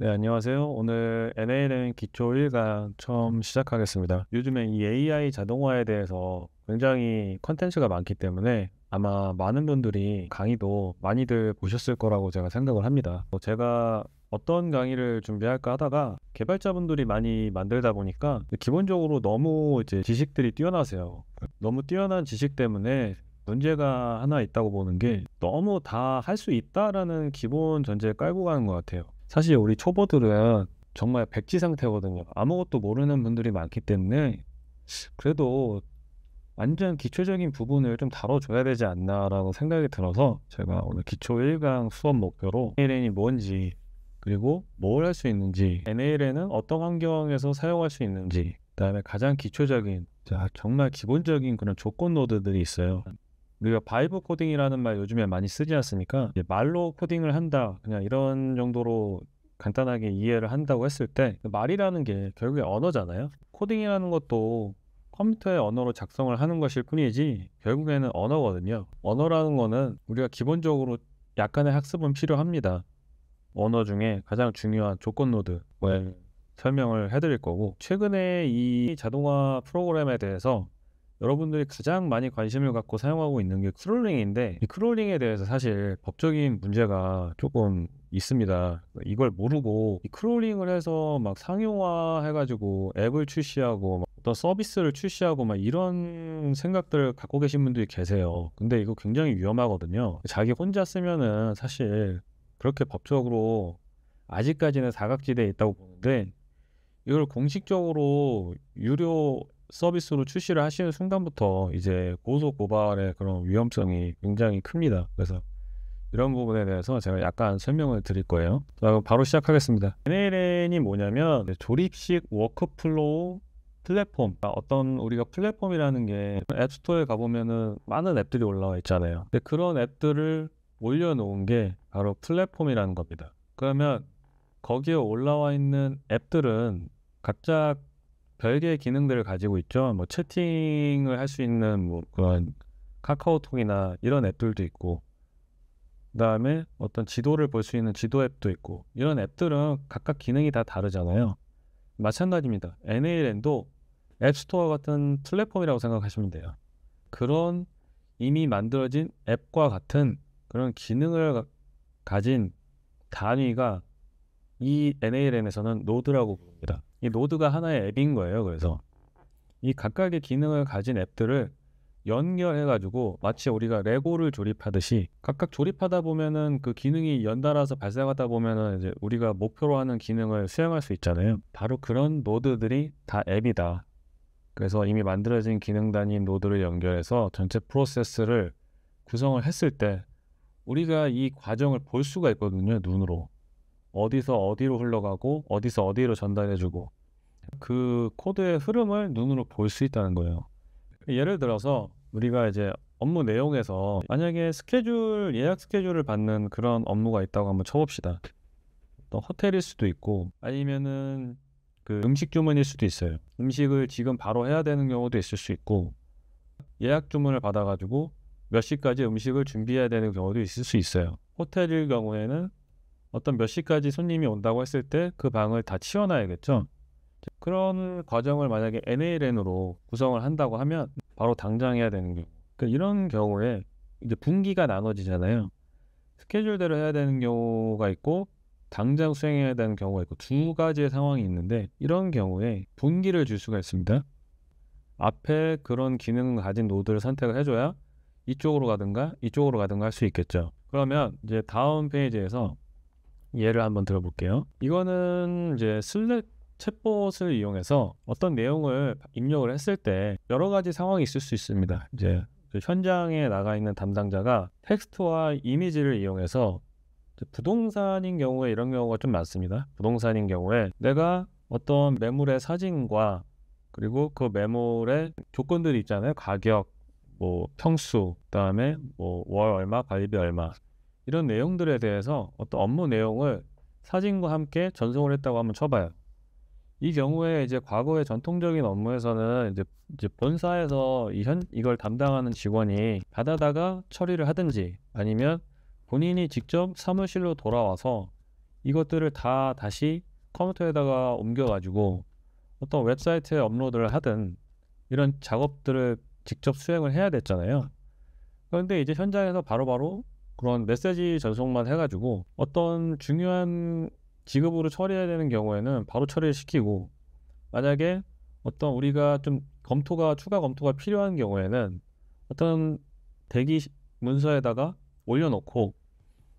네, 안녕하세요. 오늘 NLM 기초 1강 처음 시작하겠습니다. 요즘에 이 AI 자동화에 대해서 굉장히 컨텐츠가 많기 때문에 아마 많은 분들이 강의도 많이들 보셨을 거라고 제가 생각을 합니다. 어, 제가 어떤 강의를 준비할까 하다가 개발자분들이 많이 만들다 보니까 기본적으로 너무 이제 지식들이 뛰어나세요. 너무 뛰어난 지식 때문에 문제가 하나 있다고 보는 게 너무 다 할 수 있다라는 기본 전제를 깔고 가는 것 같아요. 사실 우리 초보들은 정말 백지 상태거든요. 아무것도 모르는 분들이 많기 때문에 그래도 완전 기초적인 부분을 좀 다뤄줘야 되지 않나라고 생각이 들어서 제가 오늘 기초 1강 수업 목표로 NALN이 뭔지 그리고 뭘 할 수 있는지 NALN은 어떤 환경에서 사용할 수 있는지 그다음에 가장 기초적인 정말 기본적인 그런 조건 노드들이 있어요. 우리가 바이브 코딩이라는 말 요즘에 많이 쓰지 않습니까? 말로 코딩을 한다 그냥 이런 정도로 간단하게 이해를 한다고 했을 때 말이라는 게 결국에 언어잖아요. 코딩이라는 것도 컴퓨터의 언어로 작성을 하는 것일 뿐이지 결국에는 언어거든요. 언어라는 거는 우리가 기본적으로 약간의 학습은 필요합니다. 언어 중에 가장 중요한 조건 노드 뭐 네. 설명을 해드릴 거고 최근에 이 자동화 프로그램에 대해서 여러분들이 가장 많이 관심을 갖고 사용하고 있는 게 크롤링인데 이 예. 크롤링에 대해서 사실 법적인 문제가 조금 있습니다. 이걸 모르고 이 크롤링을 해서 막 상용화 해가지고 앱을 출시하고 어떤 서비스를 출시하고 막 이런 생각들을 갖고 계신 분들이 계세요. 근데 이거 굉장히 위험하거든요. 자기 혼자 쓰면은 사실 그렇게 법적으로 아직까지는 사각지대에 있다고 보는데 이걸 공식적으로 유료 서비스로 출시를 하시는 순간부터 이제 고소 고발의 그런 위험성이 굉장히 큽니다. 그래서 이런 부분에 대해서 제가 약간 설명을 드릴 거예요. 자, 바로 시작하겠습니다. NLN이 뭐냐면 조립식 워크플로우 플랫폼. 그러니까 어떤 우리가 플랫폼이라는 게 앱스토어에 가보면은 많은 앱들이 올라와 있잖아요. 근데 그런 앱들을 올려놓은 게 바로 플랫폼이라는 겁니다. 그러면 거기에 올라와 있는 앱들은 각자 별개의 기능들을 가지고 있죠. 뭐 채팅을 할 수 있는 뭐 그런 카카오톡이나 이런 앱들도 있고 그다음에 어떤 지도를 볼 수 있는 지도 앱도 있고 이런 앱들은 각각 기능이 다 다르잖아요. 마찬가지입니다. NALN도 앱스토어 같은 플랫폼이라고 생각하시면 돼요. 그런 이미 만들어진 앱과 같은 그런 기능을 가, 진 단위가 이 NALN에서는 노드라고 이 노드가 하나의 앱인 거예요. 그래서 이 각각의 기능을 가진 앱들을 연결해가지고 마치 우리가 레고를 조립하듯이 각각 조립하다 보면은 그 기능이 연달아서 발생하다 보면은 이제 우리가 목표로 하는 기능을 수행할 수 있잖아요. 바로 그런 노드들이 다 앱이다. 그래서 이미 만들어진 기능 단위 노드를 연결해서 전체 프로세스를 구성을 했을 때 우리가 이 과정을 볼 수가 있거든요, 눈으로. 어디서 어디로 흘러가고 어디서 어디로 전달해주고 그 코드의 흐름을 눈으로 볼 수 있다는 거예요. 예를 들어서 우리가 이제 업무 내용에서 만약에 스케줄 예약 스케줄을 받는 그런 업무가 있다고 한번 쳐봅시다. 또 호텔일 수도 있고 아니면은 그 음식 주문일 수도 있어요. 음식을 지금 바로 해야 되는 경우도 있을 수 있고 예약 주문을 받아가지고 몇 시까지 음식을 준비해야 되는 경우도 있을 수 있어요. 호텔일 경우에는 어떤 몇 시까지 손님이 온다고 했을 때 그 방을 다 치워놔야겠죠. 그런 과정을 만약에 NALN으로 구성을 한다고 하면 바로 당장 해야 되는 경우. 그러니까 이런 경우에 이제 분기가 나눠지잖아요. 스케줄대로 해야 되는 경우가 있고 당장 수행해야 되는 경우가 있고 두 가지의 상황이 있는데 이런 경우에 분기를 줄 수가 있습니다. 앞에 그런 기능을 가진 노드를 선택을 해줘야 이쪽으로 가든가 이쪽으로 가든가 할 수 있겠죠. 그러면 이제 다음 페이지에서 예를 한번 들어볼게요. 이거는 이제 슬랙 챗봇을 이용해서 어떤 내용을 입력을 했을 때 여러 가지 상황이 있을 수 있습니다. 이제 그 현장에 나가 있는 담당자가 텍스트와 이미지를 이용해서 부동산인 경우에 이런 경우가 좀 많습니다. 부동산인 경우에 내가 어떤 매물의 사진과 그리고 그 매물의 조건들이 있잖아요. 가격, 뭐 평수, 그다음에 뭐 월 얼마, 관리비 얼마 이런 내용들에 대해서 어떤 업무 내용을 사진과 함께 전송을 했다고 한번 쳐봐요. 이 경우에 이제 과거의 전통적인 업무에서는 이제, 이제 본사에서 이 현, 이걸 담당하는 직원이 받아다가 처리를 하든지 아니면 본인이 직접 사무실로 돌아와서 이것들을 다 다시 컴퓨터에다가 옮겨가지고 어떤 웹사이트에 업로드를 하든 이런 작업들을 직접 수행을 해야 됐잖아요. 그런데 이제 현장에서 바로바로 바로 그런 메시지 전송만 해가지고 어떤 중요한 지급으로 처리해야 되는 경우에는 바로 처리를 시키고 만약에 어떤 우리가 좀 검토가 추가 검토가 필요한 경우에는 어떤 대기 문서에다가 올려놓고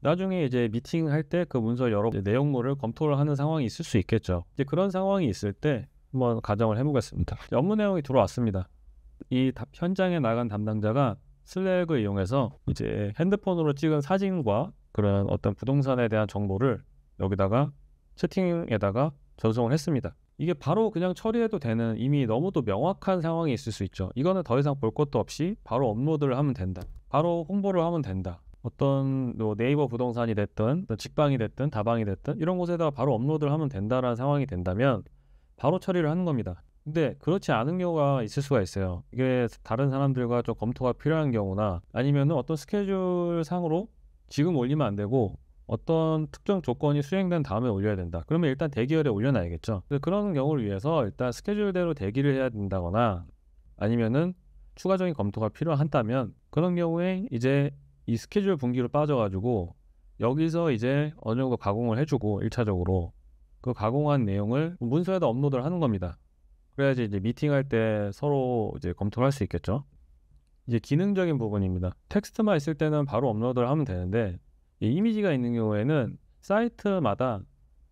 나중에 이제 미팅 할때 그 문서 여러 내용물을 검토를 하는 상황이 있을 수 있겠죠. 이제 그런 상황이 있을 때 한번 가정을 해보겠습니다. 업무 내용이 들어왔습니다. 이 현장에 나간 담당자가 슬랙을 이용해서 이제 핸드폰으로 찍은 사진과 그런 어떤 부동산에 대한 정보를 여기다가 채팅에다가 전송을 했습니다. 이게 바로 그냥 처리해도 되는 이미 너무도 명확한 상황이 있을 수 있죠. 이거는 더 이상 볼 것도 없이 바로 업로드를 하면 된다. 바로 홍보를 하면 된다. 어떤 뭐 네이버 부동산이 됐든 뭐 직방이 됐든 다방이 됐든 이런 곳에다가 바로 업로드를 하면 된다라는 상황이 된다면 바로 처리를 하는 겁니다. 근데 그렇지 않은 경우가 있을 수가 있어요. 이게 다른 사람들과 좀 검토가 필요한 경우나 아니면 어떤 스케줄 상으로 지금 올리면 안 되고 어떤 특정 조건이 수행된 다음에 올려야 된다. 그러면 일단 대기열에 올려놔야겠죠. 그런 경우를 위해서 일단 스케줄대로 대기를 해야 된다거나 아니면은 추가적인 검토가 필요한다면 그런 경우에 이제 이 스케줄 분기로 빠져가지고 여기서 이제 어느 정도 가공을 해주고 일차적으로그 가공한 내용을 문서에다 업로드를 하는 겁니다. 그래야지 이제 미팅할 때 서로 이제 검토할 를수 있겠죠. 이제 기능적인 부분입니다. 텍스트만 있을 때는 바로 업로드를 하면 되는데 이미지가 있는 경우에는 사이트마다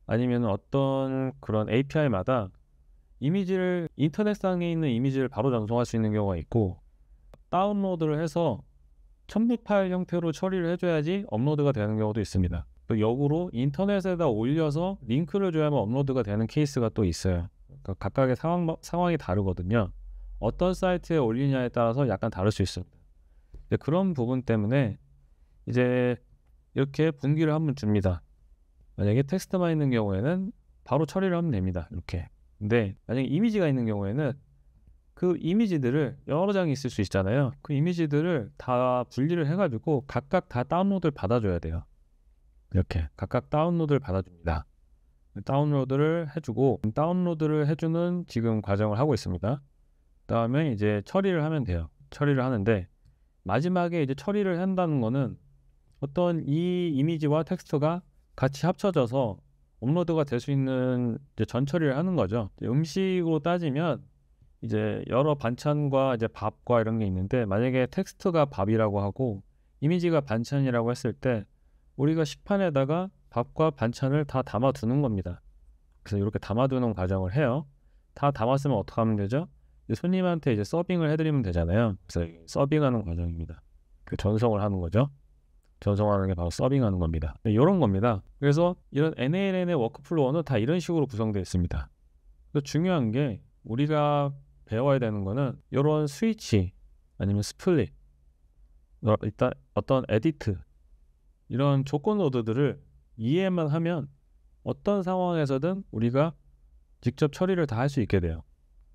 아니면 어떤 그런 API마다 이미지를 인터넷상에 있는 이미지를 바로 전송할 수 있는 경우가 있고 다운로드를 해서 첨부 파일 형태로 처리를 해줘야지 업로드가 되는 경우도 있습니다. 또 역으로 인터넷에다 올려서 링크를 줘야만 업로드가 되는 케이스가 또 있어요. 그러니까 각각의 상황 상황이 다르거든요. 어떤 사이트에 올리냐에 따라서 약간 다를 수 있습니다. 그런 부분 때문에 이제 이렇게 분기를 한번 줍니다. 만약에 텍스트만 있는 경우에는 바로 처리를 하면 됩니다. 이렇게. 근데 만약에 이미지가 있는 경우에는 그 이미지들을 여러 장이 있을 수 있잖아요. 그 이미지들을 다 분리를 해가지고 각각 다 다운로드를 받아줘야 돼요. 이렇게 각각 다운로드를 받아줍니다. 다운로드를 해주고 다운로드를 해주는 지금 과정을 하고 있습니다. 그 다음에 이제 처리를 하면 돼요. 처리를 하는데 마지막에 이제 처리를 한다는 거는 어떤 이 이미지와 텍스트가 같이 합쳐져서 업로드가 될 수 있는 전 처리를 하는 거죠. 음식으로 따지면 이제 여러 반찬과 이제 밥과 이런 게 있는데 만약에 텍스트가 밥이라고 하고 이미지가 반찬이라고 했을 때 우리가 식판에다가 밥과 반찬을 다 담아두는 겁니다. 그래서 이렇게 담아두는 과정을 해요. 다 담았으면 어떻게 하면 되죠? 손님한테 이제 서빙을 해드리면 되잖아요. 그래서 서빙하는 과정입니다. 그 전송을 하는 거죠. 전송하는 게 바로 서빙하는 겁니다. 네, 이런 겁니다. 그래서 이런 NLN의 워크플로어는 다 이런 식으로 구성되어 있습니다. 그 중요한 게 우리가 배워야 되는 거는 이런 스위치 아니면 스플릿 어, 일단 어떤 에디트 이런 조건 노드들을 이해만 하면 어떤 상황에서든 우리가 직접 처리를 다 할 수 있게 돼요.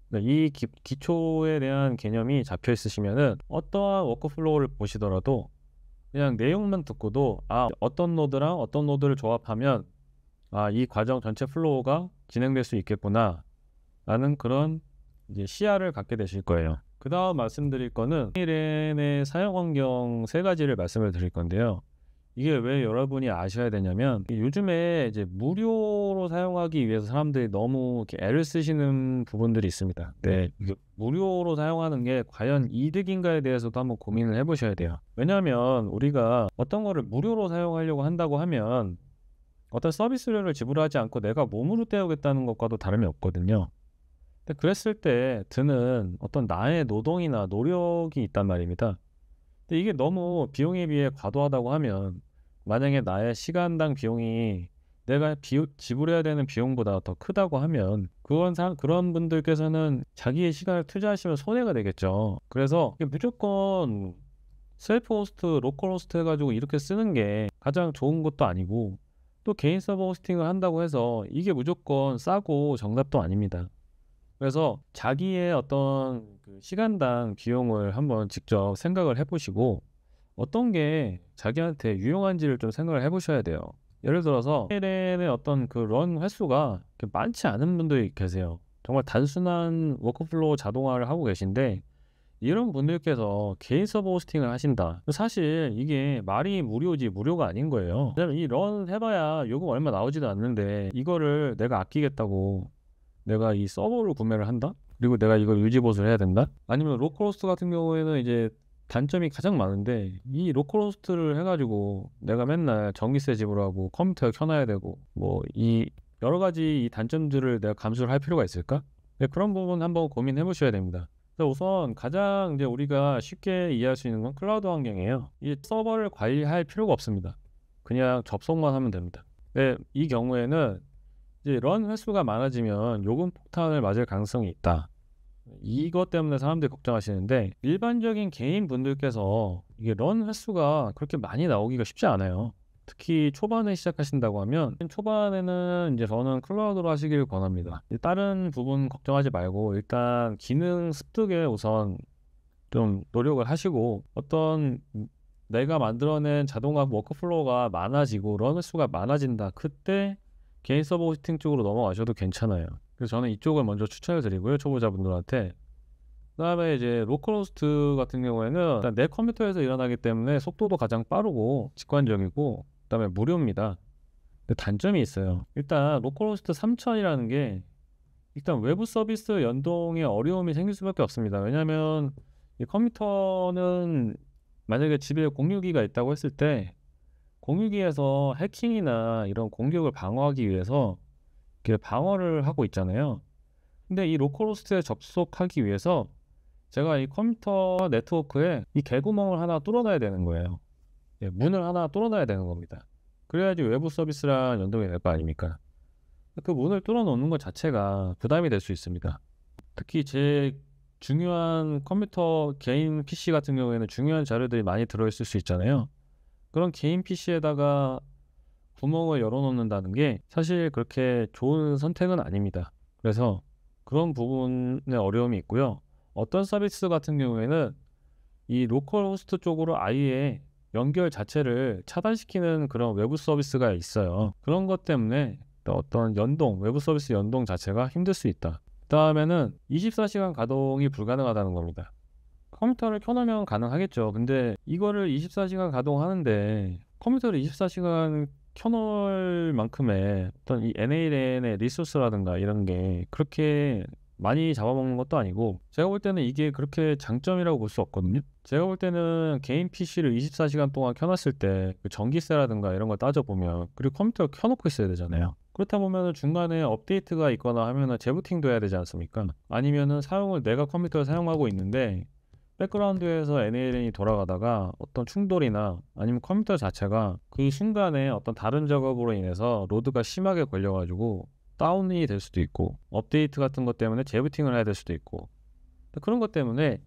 그러니까 이 기, 기초에 대한 개념이 잡혀 있으시면은 어떠한 워크플로우를 보시더라도 그냥 내용만 듣고도 아 어떤 노드랑 어떤 노드를 조합하면 아 이 과정 전체 플로우가 진행될 수 있겠구나 라는 그런 이제 시야를 갖게 되실 거예요. 그 다음 말씀드릴 거는 일렌의 사용 환경 세 가지를 말씀을 드릴 건데요. 이게 왜 여러분이 아셔야 되냐면 요즘에 이제 무료로 사용하기 위해서 사람들이 너무 이렇게 애를 쓰시는 부분들이 있습니다. 네, 무료로 사용하는 게 과연 이득인가에 대해서도 한번 고민을 해보셔야 돼요. 왜냐하면 우리가 어떤 거를 무료로 사용하려고 한다고 하면 어떤 서비스료를 지불하지 않고 내가 몸으로 때우겠다는 것과도 다름이 없거든요. 근데 그랬을 때 드는 어떤 나의 노동이나 노력이 있단 말입니다. 근데 이게 너무 비용에 비해 과도하다고 하면 만약에 나의 시간당 비용이 내가 비 지불해야 되는 비용보다 더 크다고 하면 그건 사, 그런 분들께서는 자기의 시간을 투자하시면 손해가 되겠죠. 그래서 무조건 셀프 호스트, 로컬 호스트 해가지고 이렇게 쓰는 게 가장 좋은 것도 아니고 또 개인 서버 호스팅을 한다고 해서 이게 무조건 싸고 정답도 아닙니다. 그래서 자기의 어떤 그 시간당 비용을 한번 직접 생각을 해보시고 어떤 게 자기한테 유용한지를 좀 생각을 해보셔야 돼요. 예를 들어서 헬에 어떤 그 런 횟수가 많지 않은 분들이 계세요. 정말 단순한 워크플로우 자동화를 하고 계신데 이런 분들께서 개인 서버 호스팅을 하신다. 사실 이게 말이 무료지 무료가 아닌 거예요. 이 런 해봐야 요금 얼마 나오지도 않는데 이거를 내가 아끼겠다고 내가 이 서버를 구매를 한다? 그리고 내가 이걸 유지보수를 해야 된다? 아니면 로컬호스트 같은 경우에는 이제 단점이 가장 많은데 이 로컬호스트를 해가지고 내가 맨날 전기세 지불하고 컴퓨터 켜놔야 되고 뭐 이 여러 가지 이 단점들을 내가 감수를 할 필요가 있을까? 네, 그런 부분 한번 고민해 보셔야 됩니다. 우선 가장 이제 우리가 쉽게 이해할 수 있는 건 클라우드 환경이에요. 이 서버를 관리할 필요가 없습니다. 그냥 접속만 하면 됩니다. 네, 이 경우에는 이제 런 횟수가 많아지면 요금 폭탄을 맞을 가능성이 있다. 이것 때문에 사람들이 걱정하시는데 일반적인 개인 분들께서 이게 런 횟수가 그렇게 많이 나오기가 쉽지 않아요. 특히 초반에 시작하신다고 하면 초반에는 이제 저는 클라우드로 하시길 권합니다. 다른 부분 걱정하지 말고 일단 기능 습득에 우선 좀 노력을 하시고 어떤 내가 만들어낸 자동화 워크플로우가 많아지고 런 횟수가 많아진다. 그때 개인 서버 호스팅 쪽으로 넘어가셔도 괜찮아요. 그래서 저는 이쪽을 먼저 추천해 드리고요 초보자분들한테 그다음에 이제 로컬호스트 같은 경우에는 일단 내 컴퓨터에서 일어나기 때문에 속도도 가장 빠르고 직관적이고 그다음에 무료입니다. 근데 단점이 있어요. 일단 로컬호스트 3000이라는 게 일단 외부 서비스 연동에 어려움이 생길 수밖에 없습니다. 왜냐하면 이 컴퓨터는 만약에 집에 공유기가 있다고 했을 때 공유기에서 해킹이나 이런 공격을 방어하기 위해서 방어를 하고 있잖아요. 근데 이 로컬호스트에 접속하기 위해서 제가 이 컴퓨터 네트워크에 이 개구멍을 하나 뚫어놔야 되는 거예요. 예, 문을 하나 뚫어놔야 되는 겁니다. 그래야지 외부 서비스랑 연동이 될 거 아닙니까? 그 문을 뚫어놓는 것 자체가 부담이 될 수 있습니다. 특히 제 중요한 컴퓨터 개인 PC 같은 경우에는 중요한 자료들이 많이 들어있을 수 있잖아요. 그런 개인 PC에다가 구멍을 열어놓는다는 게 사실 그렇게 좋은 선택은 아닙니다. 그래서 그런 부분에 어려움이 있고요. 어떤 서비스 같은 경우에는 이 로컬 호스트 쪽으로 아예 연결 자체를 차단시키는 그런 외부 서비스가 있어요. 그런 것 때문에 어떤 연동, 외부 서비스 연동 자체가 힘들 수 있다. 그 다음에는 24시간 가동이 불가능하다는 겁니다. 컴퓨터를 켜놓으면 가능하겠죠. 근데 이거를 24시간 가동하는데 컴퓨터를 24시간 켜놓을 만큼의 어떤 이 NALN의 리소스라든가 이런 게 그렇게 많이 잡아먹는 것도 아니고 제가 볼 때는 이게 그렇게 장점이라고 볼 수 없거든요. 제가 볼 때는 개인 PC를 24시간 동안 켜놨을 때 그 전기세라든가 이런 걸 따져보면 그리고 컴퓨터 켜놓고 있어야 되잖아요. 그렇다 보면 중간에 업데이트가 있거나 하면은 재부팅도 해야 되지 않습니까? 아니면은 사용을 내가 컴퓨터를 사용하고 있는데 백그라운드에서 n l n 이 돌아가다가 어떤 충돌이나 아니면 컴퓨터 자체가 그 순간에 어떤 다른 작업으로 인해서 로드가 심하게 걸려가지고 다운이 될 수도 있고 업데이트 같은 것 때문에 재부팅을 해야 될 수도 있고 그런 것 때문에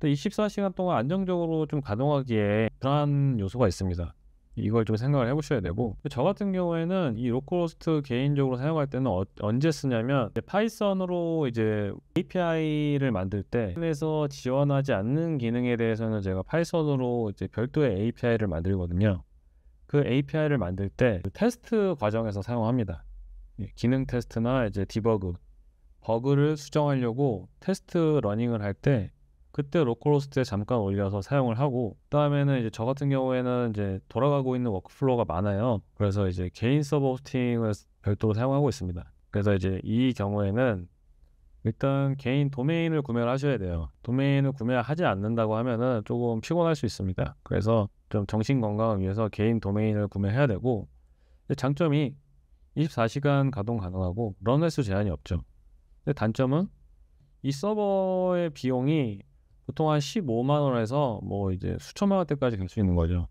24시간 동안 안정적으로 좀 가동하기에 불안 요소가 있습니다. 이걸 좀 생각을 해보셔야 되고 저 같은 경우에는 이 로컬호스트 개인적으로 사용할 때는 어, 언제 쓰냐면 이제 파이썬으로 이제 API를 만들 때 에서 지원하지 않는 기능에 대해서는 제가 파이썬으로 이제 별도의 API를 만들거든요. 그 API를 만들 때 그 테스트 과정에서 사용합니다. 예, 기능 테스트나 이제 디버그 버그를 수정하려고 테스트 러닝을 할때 그때 로컬호스트에 잠깐 올려서 사용을 하고 그다음에는 이제 저 같은 경우에는 이제 돌아가고 있는 워크플로우가 많아요. 그래서 이제 개인 서버 호스팅을 별도로 사용하고 있습니다. 그래서 이제 이 경우에는 일단 개인 도메인을 구매를 하셔야 돼요. 도메인을 구매하지 않는다고 하면은 조금 피곤할 수 있습니다. 그래서 좀 정신 건강을 위해서 개인 도메인을 구매해야 되고 장점이 24시간 가동 가능하고 런 횟수 제한이 없죠. 근데 단점은 이 서버의 비용이 보통 한 15만 원에서 뭐 이제 수천만 원대까지 갈 수 있는 거죠.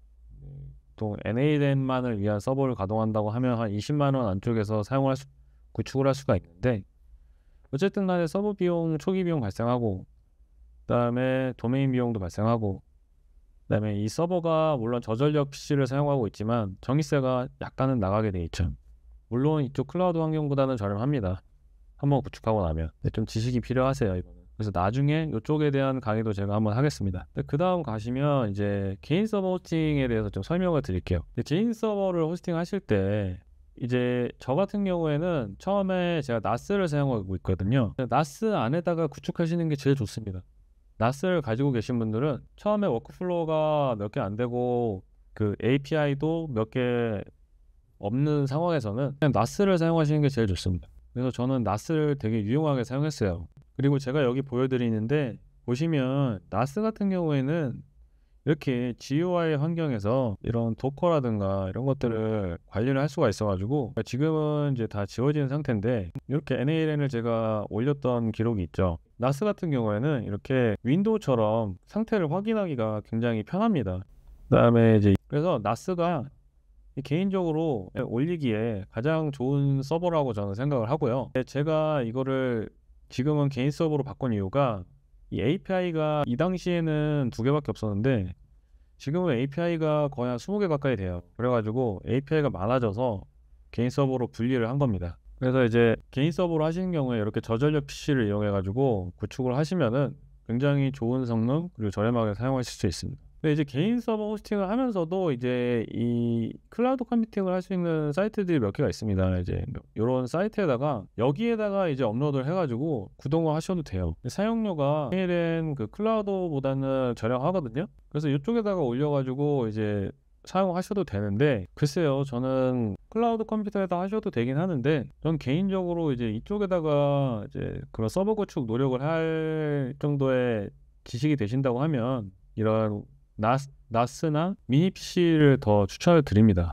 또통 NA랜만을 위한 서버를 가동한다고 하면 한 20만 원 안쪽에서 사용할 수, 구축을 할 수가 있는데 어쨌든 간에 서버 비용, 초기 비용 발생하고 그다음에 도메인 비용도 발생하고 그다음에 이 서버가 물론 저전력 PC를 사용하고 있지만 정기세가 약간은 나가게 돼 있죠. 물론 이쪽 클라우드 환경보다는 저렴합니다. 한번 구축하고 나면 네, 좀 지식이 필요하세요 이번에. 그래서 나중에 이쪽에 대한 강의도 제가 한번 하겠습니다. 그 다음 가시면 이제 개인 서버 호스팅에 대해서 좀 설명을 드릴게요. 개인 서버를 호스팅 하실 때 이제 저 같은 경우에는 처음에 제가 나스를 사용하고 있거든요. 나스 안에다가 구축하시는 게 제일 좋습니다. 나스를 가지고 계신 분들은 처음에 워크플로우가 몇 개 안 되고 그 API도 몇 개 없는 상황에서는 그냥 나스를 사용하시는 게 제일 좋습니다. 그래서 저는 나스를 되게 유용하게 사용했어요. 그리고 제가 여기 보여드리는데 보시면 나스 같은 경우에는 이렇게 GUI 환경에서 이런 도커라든가 이런 것들을 관리를 할 수가 있어가지고 지금은 이제 다 지워진 상태인데 이렇게 NALN을 제가 올렸던 기록이 있죠. 나스 같은 경우에는 이렇게 윈도우처럼 상태를 확인하기가 굉장히 편합니다. 그다음에 이제 그래서 나스가 개인적으로 올리기에 가장 좋은 서버라고 저는 생각을 하고요. 제가 이거를 지금은 개인 서버로 바꾼 이유가 이 API가 이 당시에는 두 개밖에 없었는데 지금은 API가 거의 한 20개 가까이 돼요. 그래가지고 API가 많아져서 개인 서버로 분리를 한 겁니다. 그래서 이제 개인 서버로 하시는 경우에 이렇게 저전력 PC를 이용해가지고 구축을 하시면은 굉장히 좋은 성능 그리고 저렴하게 사용하실 수 있습니다. 근데 이제 개인 서버 호스팅을 하면서도 이제 이 클라우드 컴퓨팅을 할 수 있는 사이트들이 몇 개가 있습니다. 이제 이런 사이트에다가 여기에다가 이제 업로드를 해가지고 구동을 하셔도 돼요. 사용료가 헤일은 그 클라우드보다는 저렴하거든요. 그래서 이쪽에다가 올려가지고 이제 사용하셔도 되는데 글쎄요 저는 클라우드 컴퓨터에다 하셔도 되긴 하는데 전 개인적으로 이제 이쪽에다가 이제 그런 서버 구축 노력을 할 정도의 지식이 되신다고 하면 이런 나스, 나 미니 미닙를더 추천을 드립니다.